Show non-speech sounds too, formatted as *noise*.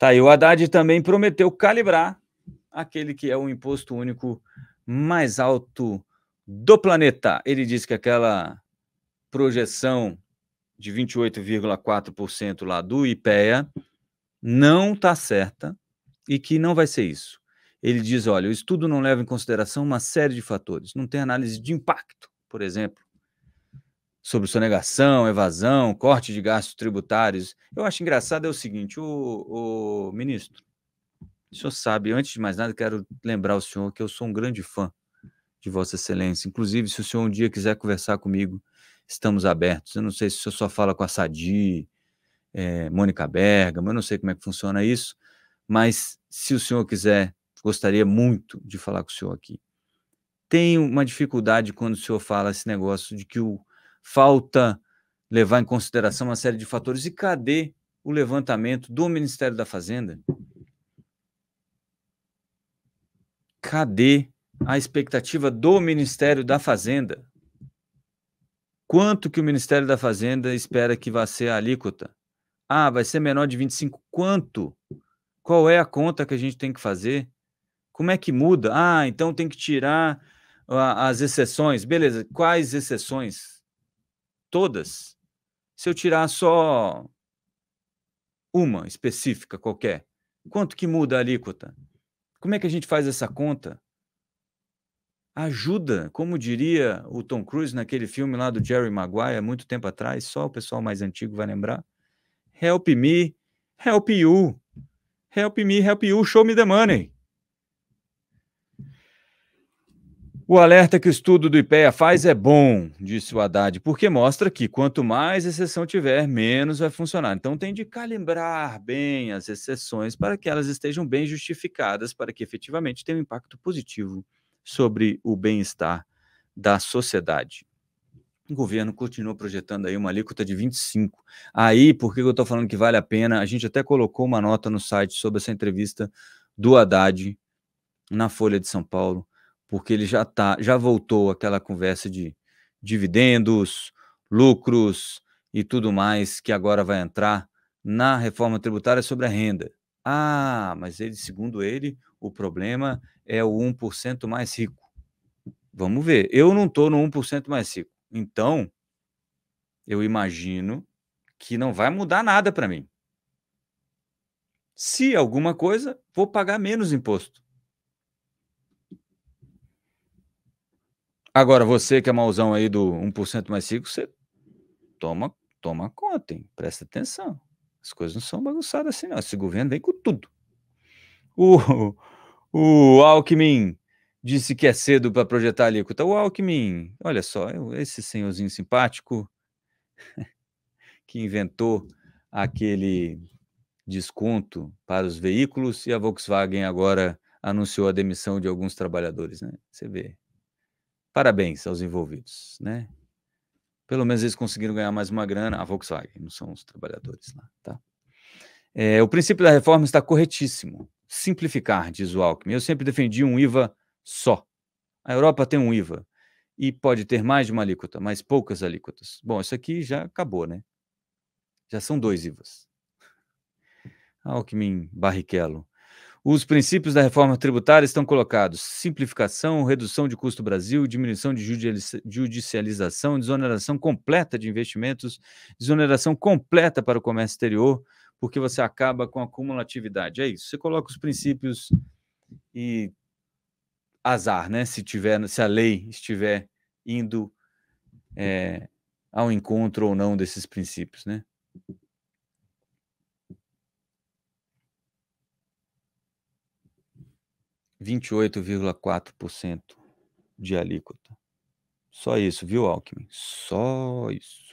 Tá, e o Haddad também prometeu calibrar aquele que é o imposto único mais alto do planeta. Ele disse que aquela projeção de 28,4% lá do IPEA não está certa e que não vai ser isso. Ele diz: olha, o estudo não leva em consideração uma série de fatores, não tem análise de impacto, por exemplo, sobre sonegação, evasão, corte de gastos tributários. Eu acho engraçado é o seguinte, o, o ministro, o senhor sabe, antes de mais nada, quero lembrar o senhor que eu sou um grande fã de Vossa Excelência. Inclusive, se o senhor um dia quiser conversar comigo, estamos abertos. Eu não sei se o senhor só fala com a Sadi, é, Mônica Berga, mas eu não sei como é que funciona isso. Mas se o senhor quiser, gostaria muito de falar com o senhor aqui. Tem uma dificuldade quando o senhor fala esse negócio de que o falta levar em consideração uma série de fatores. E cadê o levantamento do Ministério da Fazenda? Cadê a expectativa do Ministério da Fazenda? Quanto que o Ministério da Fazenda espera que vá ser a alíquota? Ah, vai ser menor de 25. Quanto? Qual é a conta que a gente tem que fazer? Como é que muda? Ah, então tem que tirar ah, as exceções. Beleza, quais exceções? todas, se eu tirar só uma específica qualquer, quanto que muda a alíquota? Como é que a gente faz essa conta? Ajuda, como diria o Tom Cruise naquele filme lá do Jerry Maguire, muito tempo atrás, só o pessoal mais antigo vai lembrar. Help me, help you. Help me, help you, show me the money. O alerta que o estudo do IPEA faz é bom, disse o Haddad, porque mostra que quanto mais exceção tiver, menos vai funcionar. Então tem de calibrar bem as exceções para que elas estejam bem justificadas, para que efetivamente tenham um impacto positivo sobre o bem-estar da sociedade. O governo continua projetando aí uma alíquota de 25. Aí, por que eu estou falando que vale a pena? A gente até colocou uma nota no site sobre essa entrevista do Haddad na Folha de São Paulo porque ele já tá, já voltou aquela conversa de dividendos, lucros e tudo mais que agora vai entrar na reforma tributária sobre a renda. Ah, mas ele, segundo ele, o problema é o 1% mais rico. Vamos ver. Eu não estou no 1% mais rico. Então, eu imagino que não vai mudar nada para mim. Se alguma coisa, vou pagar menos imposto. Agora, você que é mauzão aí do 1% mais 5, você toma, toma conta, hein? Presta atenção. As coisas não são bagunçadas assim, não. Esse governo vem com tudo. O, o Alckmin disse que é cedo para projetar a alíquota. O Alckmin, olha só, esse senhorzinho simpático *laughs* que inventou aquele desconto para os veículos e a Volkswagen agora anunciou a demissão de alguns trabalhadores, né? Você vê, Parabéns aos envolvidos, né? Pelo menos eles conseguiram ganhar mais uma grana, a Volkswagen, não são os trabalhadores lá, tá? É, o princípio da reforma está corretíssimo. Simplificar, diz o Alckmin. Eu sempre defendi um IVA só. A Europa tem um IVA e pode ter mais de uma alíquota, mas poucas alíquotas. Bom, isso aqui já acabou, né? Já são dois IVAs. Alckmin Barrichello. Os princípios da reforma tributária estão colocados: simplificação, redução de custo Brasil, diminuição de judicialização, desoneração completa de investimentos, desoneração completa para o comércio exterior, porque você acaba com a cumulatividade. É isso. Você coloca os princípios e azar, né? Se tiver, se a lei estiver indo é, ao encontro ou não desses princípios, né? 28,4% de alíquota. Só isso, viu, Alckmin? Só isso.